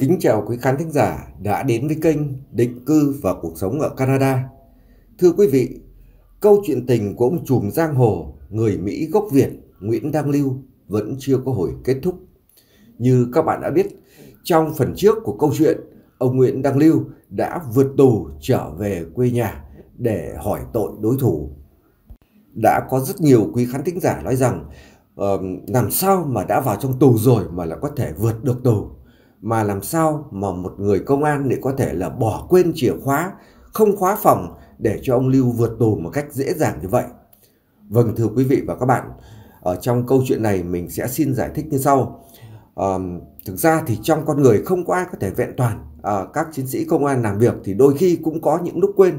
Kính chào quý khán thính giả đã đến với kênh Định cư và cuộc sống ở Canada. Thưa quý vị, câu chuyện tình của ông trùm giang hồ, người Mỹ gốc Việt Nguyễn Đăng Lưu vẫn chưa có hồi kết thúc. Như các bạn đã biết, trong phần trước của câu chuyện, ông Nguyễn Đăng Lưu đã vượt tù trở về quê nhà để hỏi tội đối thủ. Đã có rất nhiều quý khán thính giả nói rằng uh, làm sao mà đã vào trong tù rồi mà lại có thể vượt được tù mà làm sao mà một người công an để có thể là bỏ quên chìa khóa, không khóa phòng để cho ông Lưu vượt tù một cách dễ dàng như vậy. Vâng thưa quý vị và các bạn, ở trong câu chuyện này mình sẽ xin giải thích như sau. À, thực ra thì trong con người không có ai có thể vẹn toàn. À, các chiến sĩ công an làm việc thì đôi khi cũng có những lúc quên.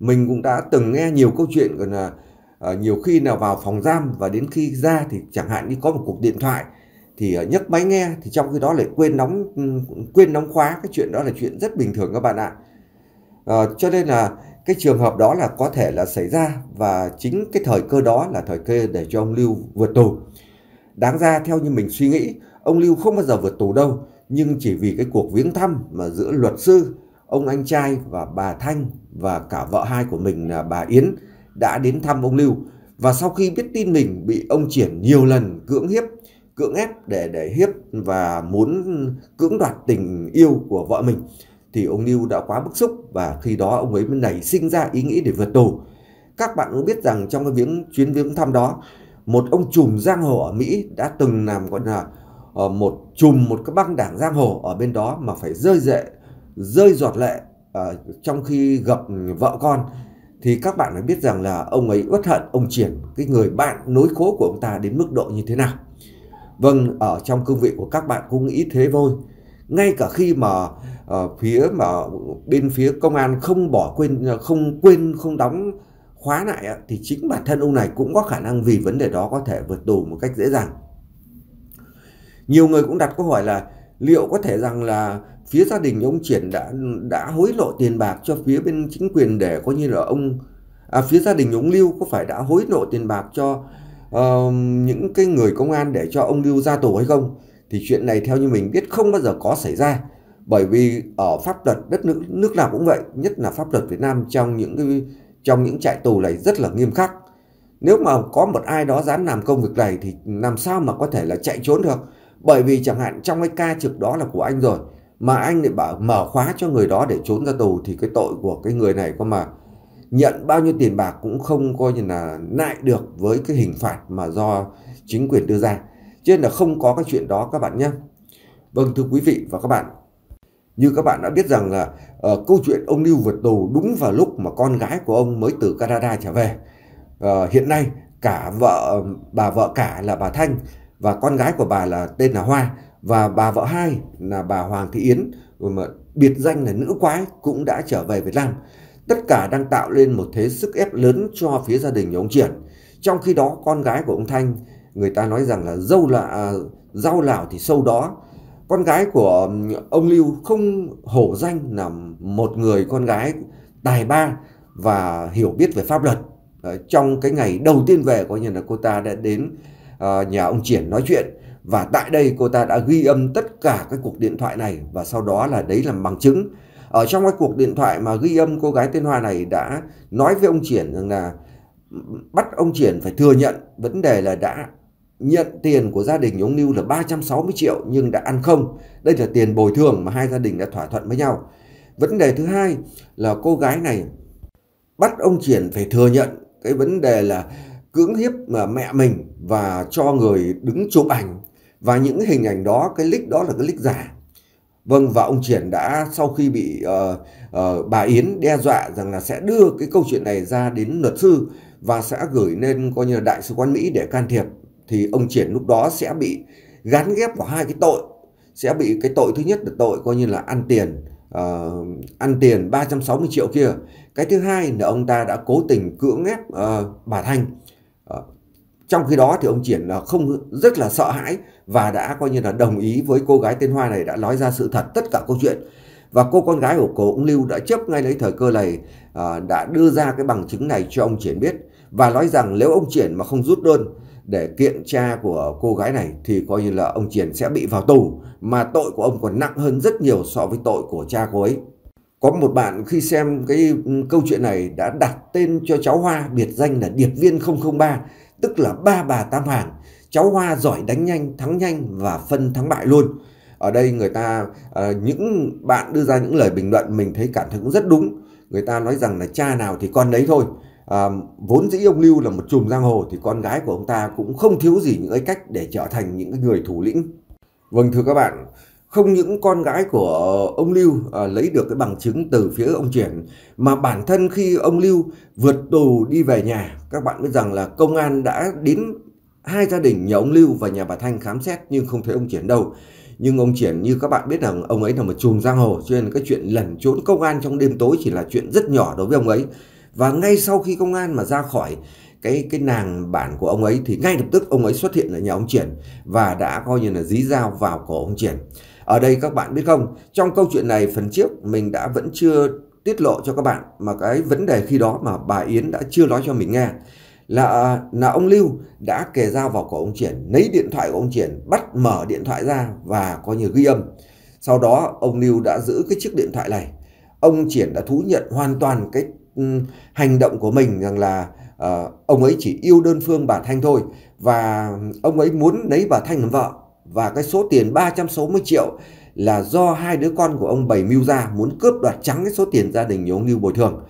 Mình cũng đã từng nghe nhiều câu chuyện còn là à, nhiều khi nào vào phòng giam và đến khi ra thì chẳng hạn như có một cuộc điện thoại thì ờ, nhấc máy nghe thì trong khi đó lại quên đóng quên đóng khóa cái chuyện đó là chuyện rất bình thường các bạn ạ à, cho nên là cái trường hợp đó là có thể là xảy ra và chính cái thời cơ đó là thời cơ để cho ông Lưu vượt tù đáng ra theo như mình suy nghĩ ông Lưu không bao giờ vượt tù đâu nhưng chỉ vì cái cuộc viếng thăm mà giữa luật sư ông anh trai và bà Thanh và cả vợ hai của mình là bà Yến đã đến thăm ông Lưu và sau khi biết tin mình bị ông Triển nhiều lần cưỡng hiếp cưỡng ép để để hiếp và muốn cưỡng đoạt tình yêu của vợ mình thì ông Lưu đã quá bức xúc và khi đó ông ấy mới nảy sinh ra ý nghĩ để vượt tù. Các bạn cũng biết rằng trong cái viếng chuyến viếng thăm đó, một ông trùm giang hồ ở Mỹ đã từng làm gọi là ờ, một trùm một cái băng đảng giang hồ ở bên đó mà phải rơi rệ, rơi giọt lệ uh, trong khi gặp vợ con thì các bạn phải biết rằng là ông ấy uất hận ông triển cái người bạn nối khố của ông ta đến mức độ như thế nào. Vâng, ở trong cương vị của các bạn cũng nghĩ thế thôi. Ngay cả khi mà uh, phía mà bên phía công an không bỏ quên ờ, không quên không đóng khóa lại thì chính bản thân ông này cũng có khả năng vì vấn đề đó có thể vượt tù một cách dễ dàng. Nhiều người cũng đặt câu hỏi là liệu có thể rằng là phía gia đình ông Triển đã đã hối lộ tiền bạc cho phía bên chính quyền để coi như là ông à, phía gia đình ông Lưu có phải đã hối lộ tiền bạc cho những cái người công an để cho ông Lưu ra tù hay không thì chuyện này theo như mình biết không bao giờ có xảy ra bởi vì ở pháp luật đất nước nước nào cũng vậy nhất là pháp luật Việt Nam trong những cái trong những trại tù này rất là nghiêm khắc nếu mà có một ai đó dám làm công việc này thì làm sao mà có thể là chạy trốn được bởi vì chẳng hạn trong cái ca trực đó là của anh rồi mà anh lại bảo mở khóa cho người đó để trốn ra tù thì cái tội của cái người này có mà nhận bao nhiêu tiền bạc cũng không coi như là nại được với cái hình phạt mà do chính quyền đưa ra cho nên là không có cái chuyện đó các bạn nhé vâng thưa quý vị và các bạn như các bạn đã biết rằng là uh, câu chuyện ông lưu vượt tù đúng vào lúc mà con gái của ông mới từ Canada trở về uh, hiện nay cả vợ bà vợ cả là bà Thanh và con gái của bà là tên là Hoa và bà vợ hai là bà Hoàng Thị Yến mà biệt danh là nữ quái cũng đã trở về Việt Nam Tất cả đang tạo lên một thế sức ép lớn cho phía gia đình ông Triển. Trong khi đó con gái của ông Thanh, người ta nói rằng là dâu là à, rau lào thì sâu đó. Con gái của ông Lưu không hổ danh là một người con gái tài ba và hiểu biết về pháp luật. Trong cái ngày đầu tiên về có như là cô ta đã đến ờ, nhà ông Triển nói chuyện và tại đây cô ta đã ghi âm tất cả các cuộc điện thoại này và sau đó là đấy là bằng chứng ở trong cái cuộc điện thoại mà ghi âm cô gái tên Hoa này đã nói với ông Triển rằng là bắt ông Triển phải thừa nhận vấn đề là đã nhận tiền của gia đình ông Lưu là 360 triệu nhưng đã ăn không. Đây là tiền bồi thường mà hai gia đình đã thỏa thuận với nhau. Vấn đề thứ hai là cô gái này bắt ông Triển phải thừa nhận cái vấn đề là cưỡng hiếp mà mẹ mình và cho người đứng chụp ảnh và những hình ảnh đó cái lích đó là cái lích giả Vâng và ông Triển đã sau khi bị uh, uh, bà Yến đe dọa rằng là sẽ đưa cái câu chuyện này ra đến luật sư và sẽ gửi lên coi như là đại sứ quán Mỹ để can thiệp thì ông Triển lúc đó sẽ bị gắn ghép vào hai cái tội sẽ bị cái tội thứ nhất là tội coi như là ăn tiền uh, ăn tiền 360 triệu kia cái thứ hai là ông ta đã cố tình cưỡng ép uh, bà Thanh uh, trong khi đó thì ông Triển là không rất là sợ hãi và đã coi như là đồng ý với cô gái tên Hoa này đã nói ra sự thật tất cả câu chuyện. Và cô con gái của cô ông Lưu đã chấp ngay lấy thời cơ này à, đã đưa ra cái bằng chứng này cho ông Triển biết và nói rằng nếu ông Triển mà không rút đơn để kiện cha của cô gái này thì coi như là ông Triển sẽ bị vào tù mà tội của ông còn nặng hơn rất nhiều so với tội của cha cô ấy. Có một bạn khi xem cái ừ, câu chuyện này đã đặt tên cho cháu Hoa biệt danh là Điệp viên 003 tức là ba bà tam hoàng cháu hoa giỏi đánh nhanh thắng nhanh và phân thắng bại luôn ở đây người ta uh, những bạn đưa ra những lời bình luận mình thấy cảm thấy cũng rất đúng người ta nói rằng là cha nào thì con đấy thôi à, vốn dĩ ông lưu là một chùm giang hồ thì con gái của ông ta cũng không thiếu gì những cái cách để trở thành những người thủ lĩnh vâng thưa các bạn không những con gái của ông Lưu à, lấy được cái bằng chứng từ phía ông Triển mà bản thân khi ông Lưu vượt tù đi về nhà các bạn biết rằng là công an đã đến hai gia đình nhà ông Lưu và nhà bà Thanh khám xét nhưng không thấy ông Triển đâu nhưng ông Triển như các bạn biết rằng ông ấy là một chùm giang hồ cho nên cái chuyện lẩn trốn công an trong đêm tối chỉ là chuyện rất nhỏ đối với ông ấy và ngay sau khi công an mà ra khỏi cái cái nàng bản của ông ấy thì ngay lập tức ông ấy xuất hiện ở nhà ông Triển và đã coi như là dí dao vào cổ ông Triển. Ở đây các bạn biết không, trong câu chuyện này phần trước mình đã vẫn chưa tiết lộ cho các bạn mà cái vấn đề khi đó mà bà Yến đã chưa nói cho mình nghe là à, là ông Lưu đã kề dao vào cổ ông Triển, lấy điện thoại của ông Triển, bắt mở điện thoại ra và có như ghi âm. Sau đó ông Lưu đã giữ cái chiếc điện thoại này. Ông Triển đã thú nhận hoàn toàn cái hành động của mình rằng là uh, ông ấy chỉ yêu đơn phương bà Thanh thôi và ông ấy muốn lấy bà Thanh làm vợ và cái số tiền 360 triệu là do hai đứa con của ông Bảy mưu ra muốn cướp đoạt trắng cái số tiền gia đình của ông Lưu bồi thường.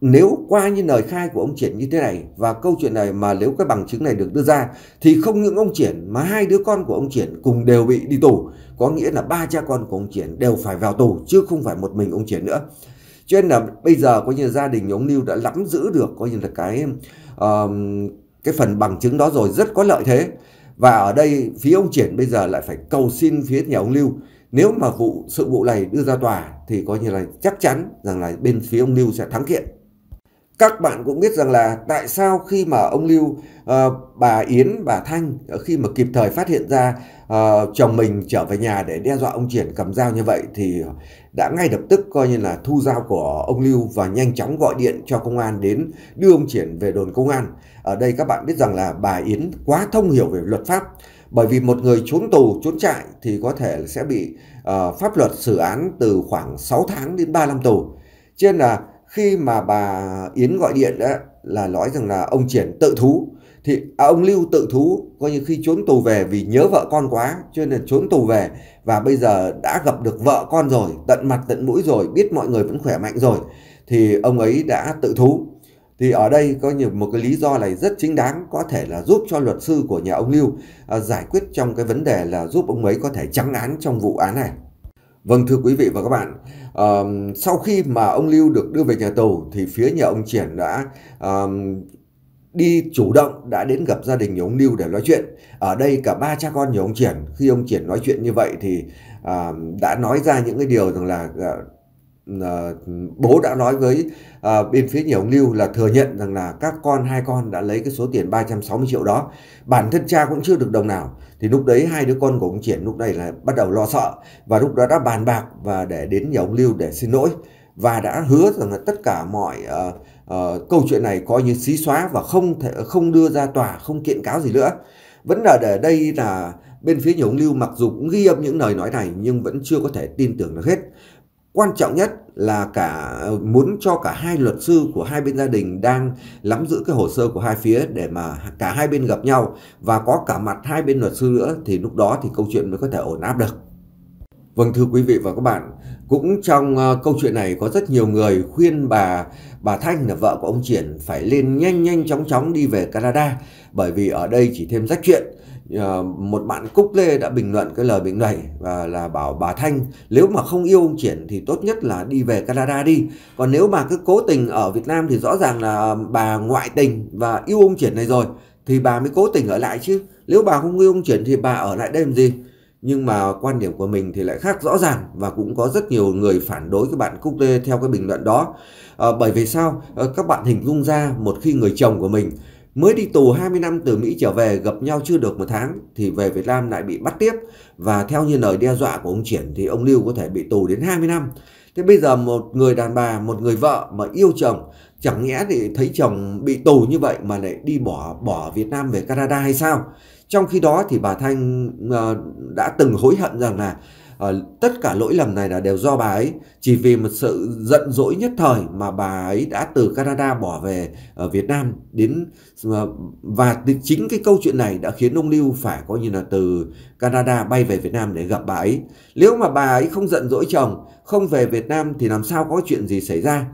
Nếu qua như lời khai của ông Triển như thế này và câu chuyện này mà nếu cái bằng chứng này được đưa ra thì không những ông Triển mà hai đứa con của ông Triển cùng đều bị đi tù. Có nghĩa là ba cha con của ông Triển đều phải vào tù chứ không phải một mình ông Triển nữa. Cho nên là bây giờ coi như gia đình ông Lưu đã lắm giữ được coi như là cái uh, cái phần bằng chứng đó rồi rất có lợi thế. Và ở đây phía ông Triển bây giờ lại phải cầu xin phía nhà ông Lưu. Nếu mà vụ sự vụ này đưa ra tòa thì coi như là chắc chắn rằng là bên phía ông Lưu sẽ thắng kiện. Các bạn cũng biết rằng là tại sao khi mà ông Lưu, uh, bà Yến, bà Thanh ờ, khi mà kịp thời phát hiện ra uh, chồng mình trở về nhà để đe dọa ông Triển cầm dao như vậy thì đã ngay lập tức coi như là thu dao của ông Lưu và nhanh chóng gọi điện cho công an đến đưa ông Triển về đồn công an. Ở đây các bạn biết rằng là bà Yến quá thông hiểu về luật pháp. Bởi vì một người trốn tù, trốn trại thì có thể sẽ bị uh, pháp luật xử án từ khoảng 6 tháng đến 3 năm tù. Cho nên là khi mà bà Yến gọi điện đó, là nói rằng là ông Triển tự thú thì à, ông Lưu tự thú coi như khi trốn tù về vì nhớ vợ con quá cho nên là trốn tù về và bây giờ đã gặp được vợ con rồi tận mặt tận mũi rồi biết mọi người vẫn khỏe mạnh rồi thì ông ấy đã tự thú thì ở đây có nhiều một cái lý do này rất chính đáng có thể là giúp cho luật sư của nhà ông Lưu à, giải quyết trong cái vấn đề là giúp ông ấy có thể trắng án trong vụ án này. Vâng thưa quý vị và các bạn, uh, sau khi mà ông Lưu được đưa về nhà tù thì phía nhà ông Triển đã uh, đi chủ động đã đến gặp gia đình nhà ông Lưu để nói chuyện. Ở đây cả ba cha con nhà ông Triển khi ông Triển nói chuyện như vậy thì à, đã nói ra những cái điều rằng là à, à, bố đã nói với à, bên phía nhà ông Lưu là thừa nhận rằng là các con hai con đã lấy cái số tiền 360 triệu đó. Bản thân cha cũng chưa được đồng nào. Thì lúc đấy hai đứa con của ông Triển lúc này là bắt đầu lo sợ và lúc đó đã bàn bạc và để đến nhà ông Lưu để xin lỗi và đã hứa rằng là tất cả mọi uh, uh, câu chuyện này coi như xí xóa và không thể không đưa ra tòa không kiện cáo gì nữa vẫn là để đây là bên phía nhà ông lưu mặc dù cũng ghi âm những lời nói này nhưng vẫn chưa có thể tin tưởng được hết quan trọng nhất là cả muốn cho cả hai luật sư của hai bên gia đình đang nắm giữ cái hồ sơ của hai phía để mà cả hai bên gặp nhau và có cả mặt hai bên luật sư nữa thì lúc đó thì câu chuyện mới có thể ổn áp được. Vâng thưa quý vị và các bạn, cũng trong ờ, câu chuyện này có rất nhiều người khuyên bà bà Thanh là vợ của ông Triển phải lên nhanh nhanh chóng chóng đi về Canada bởi vì ở đây chỉ thêm rách chuyện ờ, một bạn Cúc Lê đã bình luận cái lời bình này và là bảo bà Thanh nếu mà không yêu ông Triển thì tốt nhất là đi về Canada đi còn nếu mà cứ cố tình ở Việt Nam thì rõ ràng là bà ngoại tình và yêu ông Triển này rồi thì bà mới cố tình ở lại chứ nếu bà không yêu ông Triển thì bà ở lại đây làm gì nhưng mà quan điểm của mình thì lại khác rõ ràng và cũng có rất nhiều người phản đối các bạn Cúc Lê theo cái bình luận đó à, bởi vì sao à, các bạn hình dung ra một khi người chồng của mình mới đi tù 20 năm từ Mỹ trở về gặp nhau chưa được một tháng thì về Việt Nam lại bị bắt tiếp và theo như lời đe dọa của ông Triển thì ông Lưu có thể bị tù đến 20 năm Thế bây giờ một người đàn bà, một người vợ mà yêu chồng chẳng nhẽ thì thấy chồng bị tù như vậy mà lại đi bỏ bỏ Việt Nam về Canada hay sao? Trong khi đó thì bà Thanh ờ, đã từng hối hận rằng là ờ, tất cả lỗi lầm này là đều do bà ấy chỉ vì một sự giận dỗi nhất thời mà bà ấy đã từ Canada bỏ về ở ờ, Việt Nam đến và chính cái câu chuyện này đã khiến ông Lưu phải coi như là từ Canada bay về Việt Nam để gặp bà ấy nếu mà bà ấy không giận dỗi chồng không về Việt Nam thì làm sao có chuyện gì xảy ra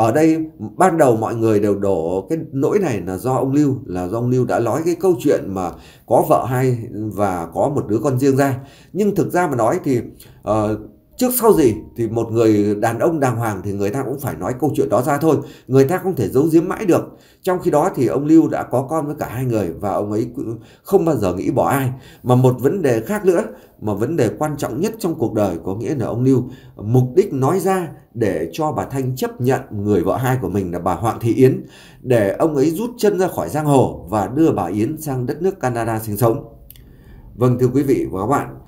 ở đây ban đầu mọi người đều đổ cái nỗi này là do ông Lưu là do ông Lưu đã nói cái câu chuyện mà có vợ hay và có một đứa con riêng ra nhưng thực ra mà nói thì uh, trước sau gì thì một người đàn ông đàng hoàng thì người ta cũng phải nói câu chuyện đó ra thôi người ta không thể giấu giếm mãi được trong khi đó thì ông lưu đã có con với cả hai người và ông ấy không bao giờ nghĩ bỏ ai mà một vấn đề khác nữa mà vấn đề quan trọng nhất trong cuộc đời có nghĩa là ông lưu mục đích nói ra để cho bà thanh chấp nhận người vợ hai của mình là bà hoàng thị yến để ông ấy rút chân ra khỏi giang hồ và đưa bà yến sang đất nước canada sinh sống vâng thưa quý vị và các bạn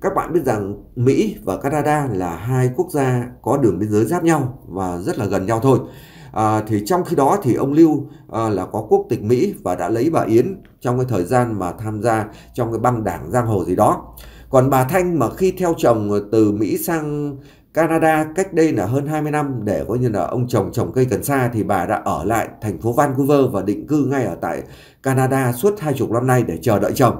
các bạn biết rằng Mỹ và Canada là hai quốc gia có đường biên giới giáp nhau và rất là gần nhau thôi. À, thì trong khi đó thì ông Lưu à, là có quốc tịch Mỹ và đã lấy bà Yến trong cái thời gian mà tham gia trong cái băng đảng giang hồ gì đó. Còn bà Thanh mà khi theo chồng từ Mỹ sang Canada cách đây là hơn 20 năm để coi như là ông chồng trồng cây cần sa thì bà đã ở lại thành phố Vancouver và định cư ngay ở tại Canada suốt hai chục năm nay để chờ đợi chồng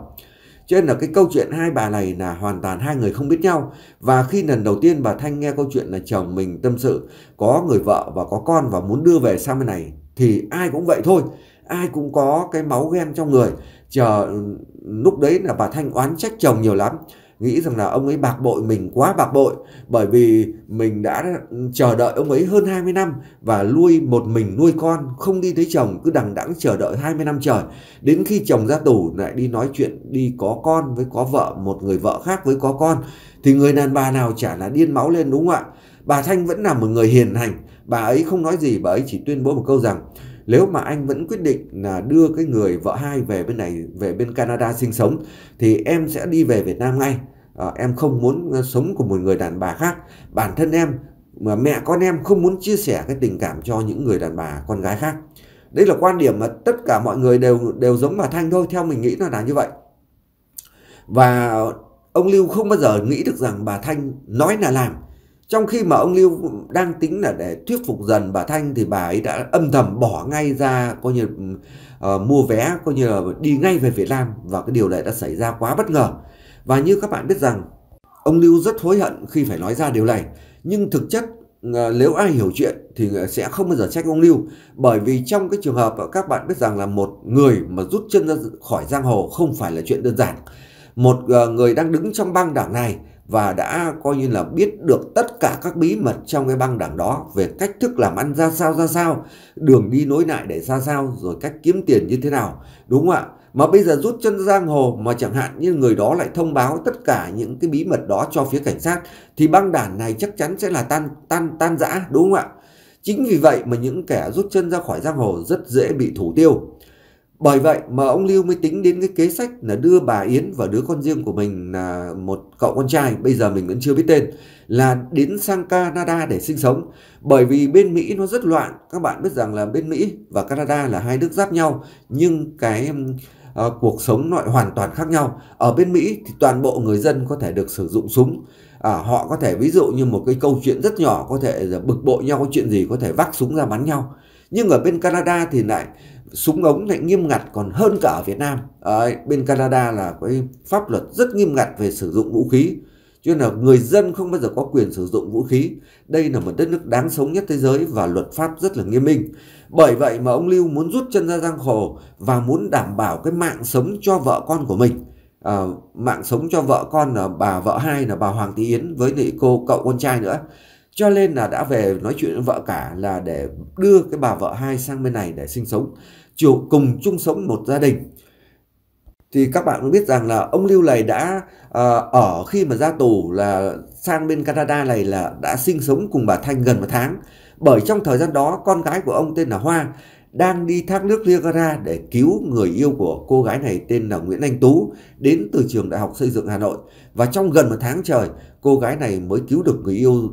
cho nên là cái câu chuyện hai bà này là hoàn toàn hai người không biết nhau và khi lần đầu tiên bà thanh nghe câu chuyện là chồng mình tâm sự có người vợ và có con và muốn đưa về sang bên này thì ai cũng vậy thôi ai cũng có cái máu ghen trong người chờ lúc đấy là bà thanh oán trách chồng nhiều lắm nghĩ rằng là ông ấy bạc bội mình quá bạc bội bởi vì mình đã chờ đợi ông ấy hơn 20 năm và nuôi một mình nuôi con không đi thấy chồng cứ đằng đẵng chờ đợi 20 năm trời đến khi chồng ra tù lại đi nói chuyện đi có con với có vợ một người vợ khác với có con thì người đàn bà nào chả là điên máu lên đúng không ạ bà Thanh vẫn là một người hiền lành bà ấy không nói gì bà ấy chỉ tuyên bố một câu rằng nếu mà anh vẫn quyết định là đưa cái người vợ hai về bên này về bên Canada sinh sống thì em sẽ đi về Việt Nam ngay à, em không muốn ờ, sống cùng một người đàn bà khác bản thân em mà mẹ con em không muốn chia sẻ cái tình cảm cho những người đàn bà con gái khác đây là quan điểm mà tất cả mọi người đều đều giống bà Thanh thôi theo mình nghĩ là là như vậy và ông Lưu không bao giờ nghĩ được rằng bà Thanh nói là làm trong khi mà ông Lưu đang tính là để thuyết phục dần bà Thanh thì bà ấy đã âm thầm bỏ ngay ra coi như uh, mua vé coi như là đi ngay về Việt Nam và cái điều này đã xảy ra quá bất ngờ. Và như các bạn biết rằng ông Lưu rất hối hận khi phải nói ra điều này nhưng thực chất ờ, nếu ai hiểu chuyện thì sẽ không bao giờ trách ông Lưu bởi vì trong cái trường hợp ờ, các bạn biết rằng là một người mà rút chân ra khỏi giang hồ không phải là chuyện đơn giản một người đang đứng trong băng đảng này và đã coi như là biết được tất cả các bí mật trong cái băng đảng đó về cách thức làm ăn ra sao ra sao, đường đi nối lại để ra sao, rồi cách kiếm tiền như thế nào, đúng không ạ? Mà bây giờ rút chân giang hồ mà chẳng hạn như người đó lại thông báo tất cả những cái bí mật đó cho phía cảnh sát thì băng đảng này chắc chắn sẽ là tan tan tan rã đúng không ạ? Chính vì vậy mà những kẻ rút chân ra khỏi giang hồ rất dễ bị thủ tiêu. Bởi vậy mà ông Lưu mới tính đến cái kế sách là đưa bà Yến và đứa con riêng của mình là một cậu con trai, bây giờ mình vẫn chưa biết tên, là đến sang Canada để sinh sống. Bởi vì bên Mỹ nó rất loạn, các bạn biết rằng là bên Mỹ và Canada là hai nước giáp nhau, nhưng cái uh, cuộc sống nó hoàn toàn khác nhau. Ở bên Mỹ thì toàn bộ người dân có thể được sử dụng súng, à, họ có thể ví dụ như một cái câu chuyện rất nhỏ có thể bực bội nhau có chuyện gì có thể vác súng ra bắn nhau nhưng ở bên Canada thì lại súng ống lại nghiêm ngặt còn hơn cả ở Việt Nam. À, bên Canada là cái pháp luật rất nghiêm ngặt về sử dụng vũ khí. Cho nên là người dân không bao giờ có quyền sử dụng vũ khí. Đây là một đất nước đáng sống nhất thế giới và luật pháp rất là nghiêm minh. Bởi vậy mà ông Lưu muốn rút chân ra giang hồ và muốn đảm bảo cái mạng sống cho vợ con của mình. À, mạng sống cho vợ con là bà vợ hai là bà Hoàng Thị Yến với lại cô cậu con trai nữa cho nên là đã về nói chuyện với vợ cả là để đưa cái bà vợ hai sang bên này để sinh sống chiều cùng chung sống một gia đình thì các bạn cũng biết rằng là ông Lưu này đã uh, ở khi mà ra tù là sang bên Canada này là đã sinh sống cùng bà Thanh gần một tháng. Bởi trong thời gian đó con gái của ông tên là Hoa đang đi thác nước Niagara để cứu người yêu của cô gái này tên là Nguyễn Anh Tú đến từ trường Đại học Xây dựng Hà Nội. Và trong gần một tháng trời cô gái này mới cứu được người yêu uh,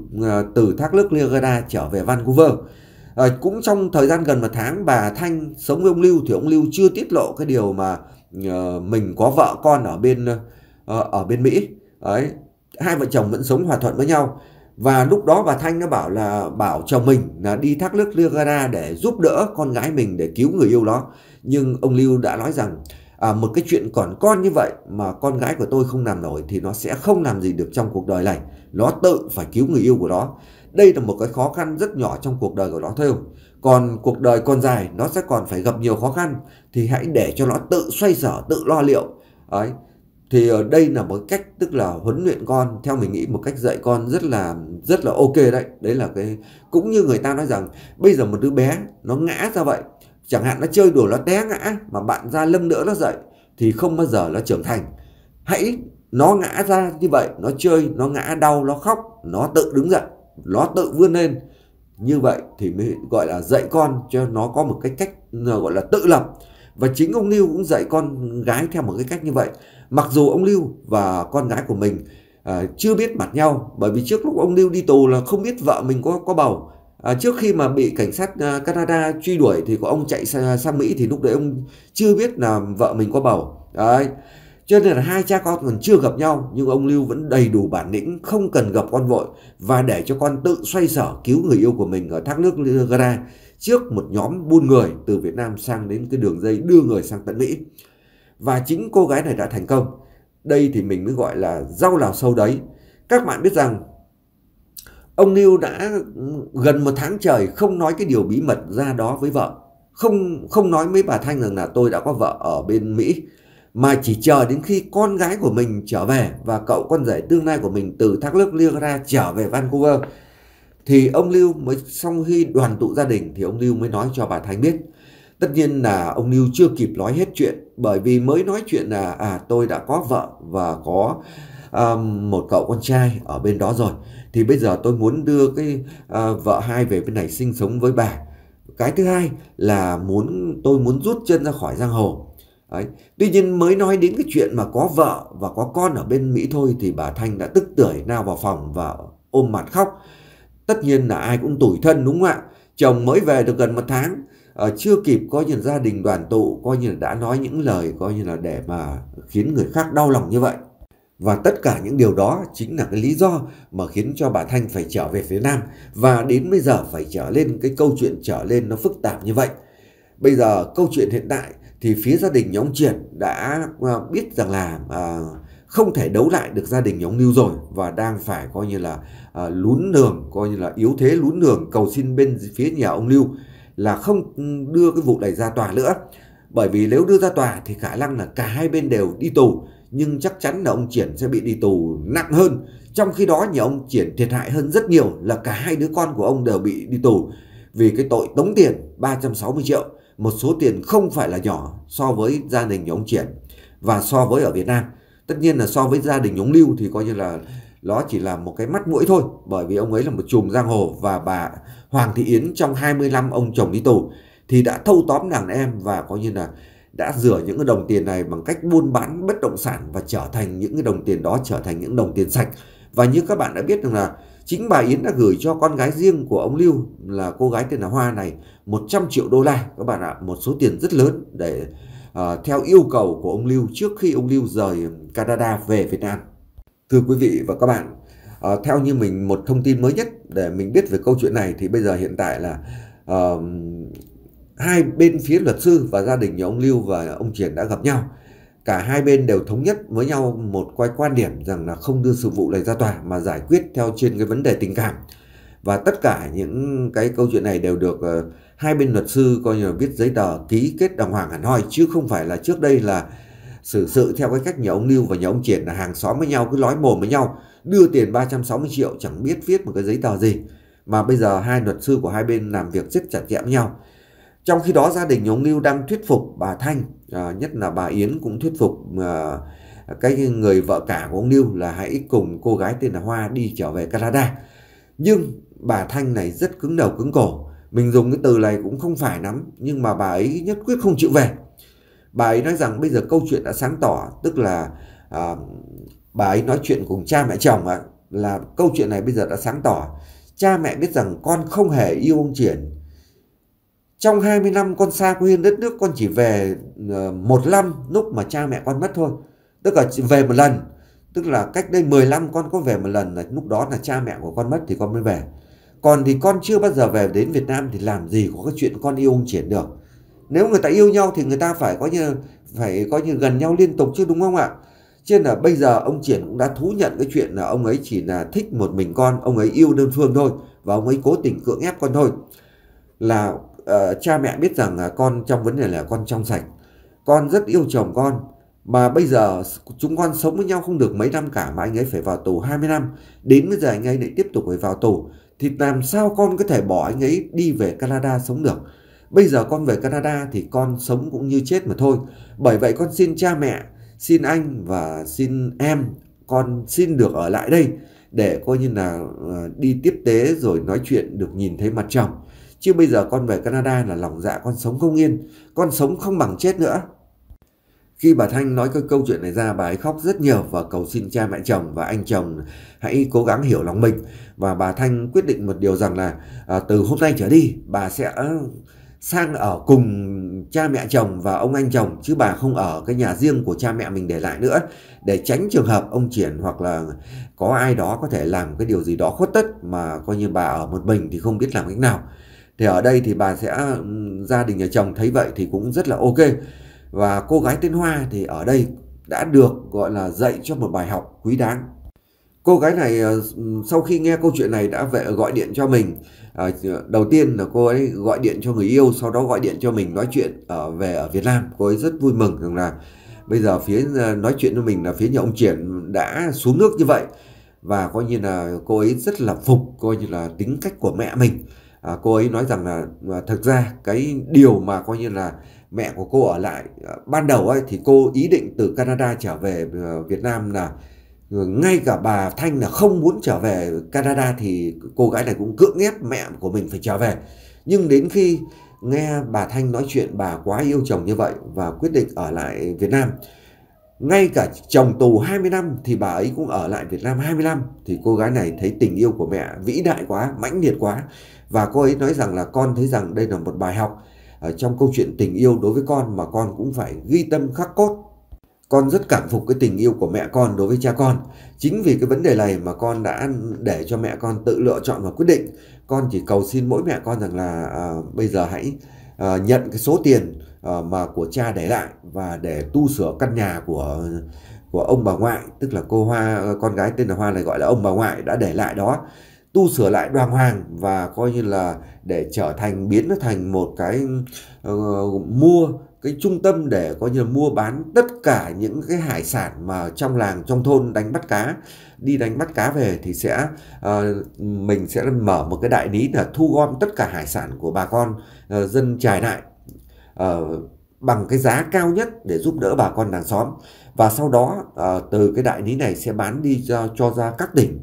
từ thác nước Niagara trở về Vancouver. À, cũng trong thời gian gần một tháng bà Thanh sống với ông Lưu thì ông Lưu chưa tiết lộ cái điều mà uh, mình có vợ con ở bên uh, ở bên Mỹ. Đấy, hai vợ chồng vẫn sống hòa thuận với nhau. Và lúc đó bà Thanh nó bảo là bảo chồng mình là đi thác nước Niagara để giúp đỡ con gái mình để cứu người yêu đó. Nhưng ông Lưu đã nói rằng à, một cái chuyện còn con như vậy mà con gái của tôi không làm nổi thì nó sẽ không làm gì được trong cuộc đời này. Nó tự phải cứu người yêu của nó. Đây là một cái khó khăn rất nhỏ trong cuộc đời của nó thôi. Còn cuộc đời còn dài, nó sẽ còn phải gặp nhiều khó khăn. Thì hãy để cho nó tự xoay sở, tự lo liệu. Đấy. Thì ờ, đây là một cách tức là huấn luyện con theo mình nghĩ một cách dạy con rất là rất là ok đấy. Đấy là cái cũng như người ta nói rằng bây giờ một đứa bé nó ngã ra vậy, chẳng hạn nó chơi đùa nó té ngã mà bạn ra lâm đỡ nó dậy thì không bao giờ nó trưởng thành. Hãy nó ngã ra như vậy, nó chơi, nó ngã đau, nó khóc, nó tự đứng dậy nó tự vươn lên như vậy thì mới gọi là dạy con cho nó có một cái cách ờ, gọi là tự lập và chính ông lưu cũng dạy con gái theo một cái cách như vậy mặc dù ông lưu và con gái của mình à, chưa biết mặt nhau bởi vì trước lúc ông lưu đi tù là không biết vợ mình có có bầu à, trước khi mà bị cảnh sát ờ, canada truy đuổi thì có ông chạy sang, sang mỹ thì lúc đấy ông chưa biết là vợ mình có bầu đấy cho nên là hai cha con còn chưa gặp nhau nhưng ông Lưu vẫn đầy đủ bản lĩnh không cần gặp con vội và để cho con tự xoay sở cứu người yêu của mình ở thác nước Gara trước một nhóm buôn người từ Việt Nam sang đến cái đường dây đưa người sang tận Mỹ. Và chính cô gái này đã thành công. Đây thì mình mới gọi là rau lào sâu đấy. Các bạn biết rằng ông Lưu đã gần một tháng trời không nói cái điều bí mật ra đó với vợ. Không không nói với bà Thanh rằng là tôi đã có vợ ở bên Mỹ mà chỉ chờ đến khi con gái của mình trở về và cậu con rể tương lai của mình từ thác lớp nước ra trở về Vancouver thì ông Lưu mới xong khi đoàn tụ gia đình thì ông Lưu mới nói cho bà Thanh biết. Tất nhiên là ông Lưu chưa kịp nói hết chuyện bởi vì mới nói chuyện là à tôi đã có vợ và có um, một cậu con trai ở bên đó rồi thì bây giờ tôi muốn đưa cái uh, vợ hai về bên này sinh sống với bà. Cái thứ hai là muốn tôi muốn rút chân ra khỏi giang hồ Đấy. Tuy nhiên mới nói đến cái chuyện mà có vợ và có con ở bên Mỹ thôi thì bà Thanh đã tức tưởi nào vào phòng và ôm mặt khóc. Tất nhiên là ai cũng tủi thân đúng không ạ? Chồng mới về được gần một tháng, ờ, chưa kịp coi như gia đình đoàn tụ, coi như là đã nói những lời coi như là để mà khiến người khác đau lòng như vậy. Và tất cả những điều đó chính là cái lý do mà khiến cho bà Thanh phải trở về phía Nam và đến bây giờ phải trở lên cái câu chuyện trở lên nó phức tạp như vậy. Bây giờ câu chuyện hiện tại thì phía gia đình nhà ông Triển đã ờ, biết rằng là ờ, không thể đấu lại được gia đình nhà ông Lưu rồi và đang phải coi như là ờ, lún đường, coi như là yếu thế lún đường cầu xin bên phía nhà ông Lưu là không ừ, đưa cái vụ này ra tòa nữa. Bởi vì nếu đưa ra tòa thì khả năng là cả hai bên đều đi tù nhưng chắc chắn là ông Triển sẽ bị đi tù nặng hơn. Trong khi đó nhà ông Triển thiệt hại hơn rất nhiều là cả hai đứa con của ông đều bị đi tù vì cái tội tống tiền 360 triệu một số tiền không phải là nhỏ so với gia đình nhà ông Triển và so với ở Việt Nam. Tất nhiên là so với gia đình ông Lưu thì coi như là nó chỉ là một cái mắt mũi thôi bởi vì ông ấy là một chùm giang hồ và bà Hoàng Thị Yến trong 25 ông chồng đi tù thì đã thâu tóm đàn em và coi như là đã rửa những cái đồng tiền này bằng cách buôn bán bất động sản và trở thành những cái đồng tiền đó trở thành những đồng tiền sạch. Và như các bạn đã biết rằng là Chính bà Yến đã gửi cho con gái riêng của ông Lưu là cô gái tên là Hoa này 100 triệu đô la các bạn ạ, một số tiền rất lớn để uh, theo yêu cầu của ông Lưu trước khi ông Lưu rời Canada về Việt Nam. Thưa quý vị và các bạn, uh, theo như mình một thông tin mới nhất để mình biết về câu chuyện này thì bây giờ hiện tại là uh, hai bên phía luật sư và gia đình nhà ông Lưu và ông Triển đã gặp nhau cả hai bên đều thống nhất với nhau một quay quan điểm rằng là không đưa sự vụ này ra tòa mà giải quyết theo trên cái vấn đề tình cảm và tất cả những cái câu chuyện này đều được uh, hai bên luật sư coi như là viết giấy tờ ký kết đàng hoàng hẳn hoi chứ không phải là trước đây là xử sự theo cái cách nhà ông Lưu và nhà ông Triển là hàng xóm với nhau cứ lói mồm với nhau đưa tiền 360 triệu chẳng biết viết một cái giấy tờ gì mà bây giờ hai luật sư của hai bên làm việc rất chặt chẽ với nhau trong khi đó gia đình ông Lưu đang thuyết phục bà Thanh, à, nhất là bà Yến cũng thuyết phục à, cái người vợ cả của ông Lưu là hãy cùng cô gái tên là Hoa đi trở về Canada. Nhưng bà Thanh này rất cứng đầu cứng cổ. Mình dùng cái từ này cũng không phải lắm, nhưng mà bà ấy nhất quyết không chịu về. Bà ấy nói rằng bây giờ câu chuyện đã sáng tỏ, tức là à, bà ấy nói chuyện cùng cha mẹ chồng à, là câu chuyện này bây giờ đã sáng tỏ. Cha mẹ biết rằng con không hề yêu ông Triển, trong 20 năm con xa quê hương đất nước con chỉ về ờ, một năm lúc mà cha mẹ con mất thôi tức là về một lần tức là cách đây 10 năm con có về một lần là lúc đó là cha mẹ của con mất thì con mới về còn thì con chưa bao giờ về đến Việt Nam thì làm gì có cái chuyện con yêu ông Triển được nếu người ta yêu nhau thì người ta phải có như phải có như gần nhau liên tục chứ đúng không ạ cho là bây giờ ông Triển cũng đã thú nhận cái chuyện là ông ấy chỉ là thích một mình con ông ấy yêu đơn phương thôi và ông ấy cố tình cưỡng ép con thôi là uh, cha mẹ biết rằng uh, con trong vấn đề là con trong sạch con rất yêu chồng con mà bây giờ chúng con sống với nhau không được mấy năm cả mà anh ấy phải vào tù 20 năm đến bây giờ anh ấy lại tiếp tục phải vào tù thì làm sao con có thể bỏ anh ấy đi về Canada sống được bây giờ con về Canada thì con sống cũng như chết mà thôi bởi vậy con xin cha mẹ xin anh và xin em con xin được ở lại đây để coi như là ờ, đi tiếp tế rồi nói chuyện được nhìn thấy mặt chồng Chứ bây giờ con về Canada là lòng dạ con sống không yên, con sống không bằng chết nữa. Khi bà Thanh nói cái câu chuyện này ra, bà ấy khóc rất nhiều và cầu xin cha mẹ chồng và anh chồng hãy cố gắng hiểu lòng mình. Và bà Thanh quyết định một điều rằng là à, từ hôm nay trở đi, bà sẽ sang ở cùng cha mẹ chồng và ông anh chồng chứ bà không ở cái nhà riêng của cha mẹ mình để lại nữa để tránh trường hợp ông triển hoặc là có ai đó có thể làm cái điều gì đó khuất tất mà coi như bà ở một mình thì không biết làm cách nào thì ở đây thì bà sẽ ừ, gia đình nhà chồng thấy vậy thì cũng rất là ok và cô gái tên Hoa thì ở đây đã được gọi là dạy cho một bài học quý đáng cô gái này ờ, sau khi nghe câu chuyện này đã về gọi điện cho mình ờ, đầu tiên là cô ấy gọi điện cho người yêu sau đó gọi điện cho mình nói chuyện ở về ở Việt Nam cô ấy rất vui mừng rằng là bây giờ phía ờ, nói chuyện với mình là phía nhà ông triển đã xuống nước như vậy và coi như là cô ấy rất là phục coi như là tính cách của mẹ mình à, cô ấy nói rằng là à, thực ra cái điều mà coi như là mẹ của cô ở lại à, ban đầu ấy thì cô ý định từ Canada trở về à, Việt Nam là ừ, ngay cả bà Thanh là không muốn trở về Canada thì cô gái này cũng cưỡng ép mẹ của mình phải trở về nhưng đến khi nghe bà Thanh nói chuyện bà quá yêu chồng như vậy và quyết định ở lại Việt Nam ngay cả chồng tù 20 năm thì bà ấy cũng ở lại Việt Nam 20 năm. Thì cô gái này thấy tình yêu của mẹ vĩ đại quá, mãnh liệt quá. Và cô ấy nói rằng là con thấy rằng đây là một bài học ở ờ, trong câu chuyện tình yêu đối với con mà con cũng phải ghi tâm khắc cốt. Con rất cảm phục cái tình yêu của mẹ con đối với cha con. Chính vì cái vấn đề này mà con đã để cho mẹ con tự lựa chọn và quyết định. Con chỉ cầu xin mỗi mẹ con rằng là à, bây giờ hãy Ờ, nhận cái số tiền ờ, mà của cha để lại và để tu sửa căn nhà của của ông bà ngoại tức là cô Hoa ờ, con gái tên là Hoa này gọi là ông bà ngoại đã để lại đó tu sửa lại đoàn hoàng và coi như là để trở thành biến nó thành một cái uh, mua cái trung tâm để coi như là mua bán tất cả những cái hải sản mà trong làng trong thôn đánh bắt cá đi đánh bắt cá về thì sẽ uh, mình sẽ mở một cái đại lý là thu gom tất cả hải sản của bà con uh, dân trải lại uh, bằng cái giá cao nhất để giúp đỡ bà con làng xóm và sau đó uh, từ cái đại lý này sẽ bán đi cho, cho ra các tỉnh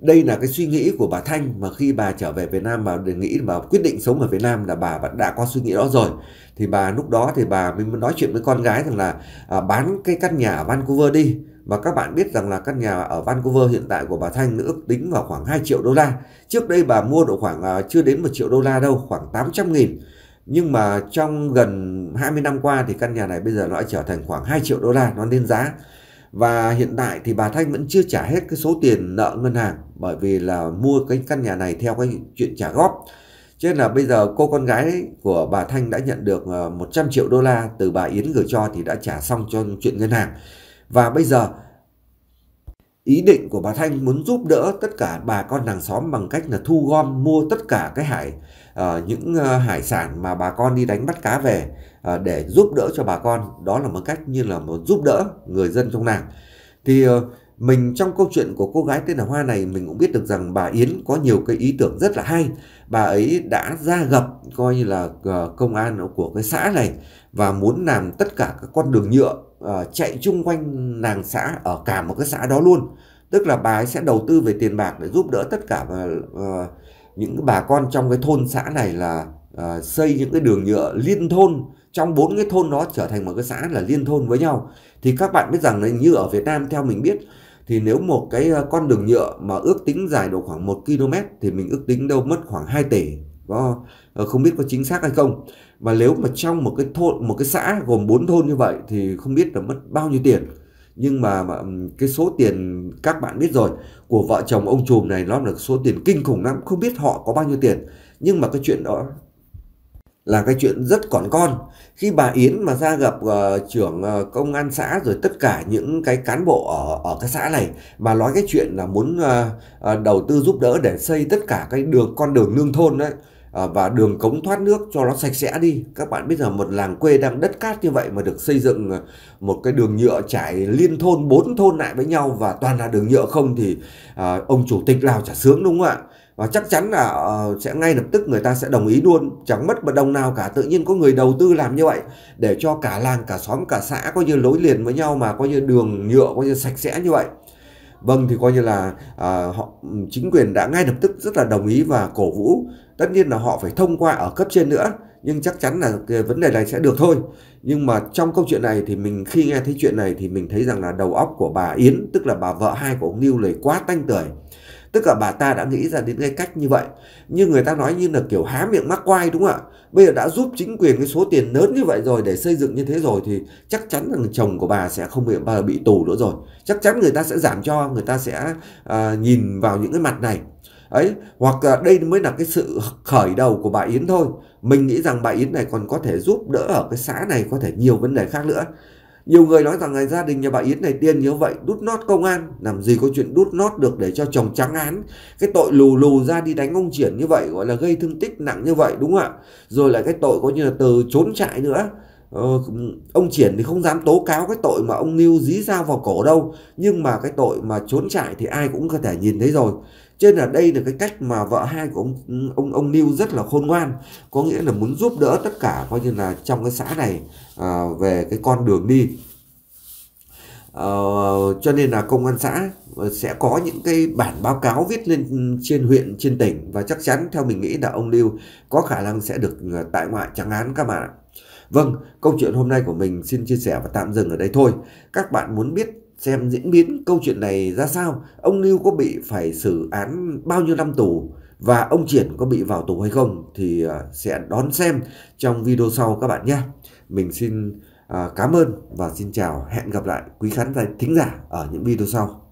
đây là cái suy nghĩ của bà Thanh mà khi bà trở về Việt Nam bà đề nghĩ mà quyết định sống ở Việt Nam là bà vẫn đã có suy nghĩ đó rồi thì bà lúc đó thì bà mới nói chuyện với con gái rằng là à, bán cái căn nhà ở Vancouver đi và các bạn biết rằng là căn nhà ở Vancouver hiện tại của bà Thanh ước tính vào khoảng 2 triệu đô la. Trước đây bà mua độ khoảng à, chưa đến 1 triệu đô la đâu, khoảng 800 nghìn. Nhưng mà trong gần 20 năm qua thì căn nhà này bây giờ nó đã trở thành khoảng 2 triệu đô la, nó lên giá. Và hiện tại thì bà Thanh vẫn chưa trả hết cái số tiền nợ ngân hàng bởi vì là mua cái căn nhà này theo cái chuyện trả góp. Cho nên là bây giờ cô con gái của bà Thanh đã nhận được 100 à, triệu đô la từ bà Yến gửi cho thì đã trả xong cho chuyện ngân hàng. Và bây giờ ý định của bà Thanh muốn giúp đỡ tất cả bà con hàng xóm bằng cách là thu gom mua tất cả cái hải uh, những uh, hải sản mà bà con đi đánh bắt cá về uh, để giúp đỡ cho bà con đó là một cách như là một giúp đỡ người dân trong làng thì uh, mình trong câu chuyện của cô gái tên là Hoa này mình cũng biết được rằng bà Yến có nhiều cái ý tưởng rất là hay. Bà ấy đã ra gặp coi như là ờ, công an của cái xã này và muốn làm tất cả các con đường nhựa uh, chạy chung quanh nàng xã ở cả một cái xã đó luôn. Tức là bà ấy sẽ đầu tư về tiền bạc để giúp đỡ tất cả uh, những bà con trong cái thôn xã này là uh, xây những cái đường nhựa liên thôn trong bốn cái thôn đó trở thành một cái xã là liên thôn với nhau thì các bạn biết rằng là như ở Việt Nam theo mình biết thì nếu một cái ờ, con đường nhựa mà ước tính dài độ khoảng 1 km thì mình ước tính đâu mất khoảng 2 tỷ có ờ, không biết có chính xác hay không và nếu mà trong một cái thôn một cái xã gồm 4 thôn như vậy thì không biết là mất bao nhiêu tiền nhưng mà, mà cái số tiền các bạn biết rồi của vợ chồng ông trùm này nó là số tiền kinh khủng lắm không biết họ có bao nhiêu tiền nhưng mà cái chuyện đó là cái chuyện rất còn con khi bà Yến mà ra gặp uh, trưởng uh, công an xã rồi tất cả những cái cán bộ ở ở cái xã này mà nói cái chuyện là muốn uh, uh, đầu tư giúp đỡ để xây tất cả cái đường con đường nương thôn đấy và đường cống thoát nước cho nó sạch sẽ đi các bạn biết giờ một làng quê đang đất cát như vậy mà được xây dựng một cái đường nhựa trải liên thôn bốn thôn lại với nhau và toàn là đường nhựa không thì uh, ông chủ tịch Lào chả sướng đúng không ạ và chắc chắn là ờ, sẽ ngay lập tức người ta sẽ đồng ý luôn chẳng mất một đồng nào cả tự nhiên có người đầu tư làm như vậy để cho cả làng cả xóm cả xã coi như lối liền với nhau mà coi như đường nhựa coi như sạch sẽ như vậy vâng thì coi như là à, họ chính quyền đã ngay lập tức rất là đồng ý và cổ vũ tất nhiên là họ phải thông qua ở cấp trên nữa nhưng chắc chắn là cái vấn đề này sẽ được thôi nhưng mà trong câu chuyện này thì mình khi nghe thấy chuyện này thì mình thấy rằng là đầu óc của bà Yến tức là bà vợ hai của ông Lưu lời quá tanh tưởi Tức là bà ta đã nghĩ ra đến cái cách như vậy. Như người ta nói như là kiểu há miệng mắc quai đúng không ạ? Bây giờ đã giúp chính quyền cái số tiền lớn như vậy rồi để xây dựng như thế rồi thì chắc chắn rằng chồng của bà sẽ không bị bà bị tù nữa rồi. Chắc chắn người ta sẽ giảm cho, người ta sẽ à, nhìn vào những cái mặt này ấy hoặc là đây mới là cái sự khởi đầu của bà Yến thôi mình nghĩ rằng bà Yến này còn có thể giúp đỡ ở cái xã này có thể nhiều vấn đề khác nữa nhiều người nói rằng là gia đình nhà bà Yến này tiên như vậy đút nót công an. Làm gì có chuyện đút nót được để cho chồng trắng án. Cái tội lù lù ra đi đánh ông Triển như vậy gọi là gây thương tích nặng như vậy đúng không ạ? Rồi lại cái tội có như là từ trốn trại nữa. Ờ, ông Triển thì không dám tố cáo cái tội mà ông Niu dí dao vào cổ đâu nhưng mà cái tội mà trốn trại thì ai cũng có thể nhìn thấy rồi cho nên là đây là cái cách mà vợ hai của ông ông ông Lưu rất là khôn ngoan có nghĩa là muốn giúp đỡ tất cả coi như là trong cái xã này à, về cái con đường đi à, cho nên là công an xã sẽ có những cái bản báo cáo viết lên trên huyện trên tỉnh và chắc chắn theo mình nghĩ là ông Lưu có khả năng sẽ được à, tại ngoại trắng án các bạn ạ. Vâng, câu chuyện hôm nay của mình xin chia sẻ và tạm dừng ở đây thôi. Các bạn muốn biết xem diễn biến câu chuyện này ra sao, ông Lưu có bị phải xử án bao nhiêu năm tù và ông Triển có bị vào tù hay không thì à, sẽ đón xem trong video sau các bạn nhé. Mình xin à, cảm ơn và xin chào, hẹn gặp lại quý khán giả thính giả ở những video sau.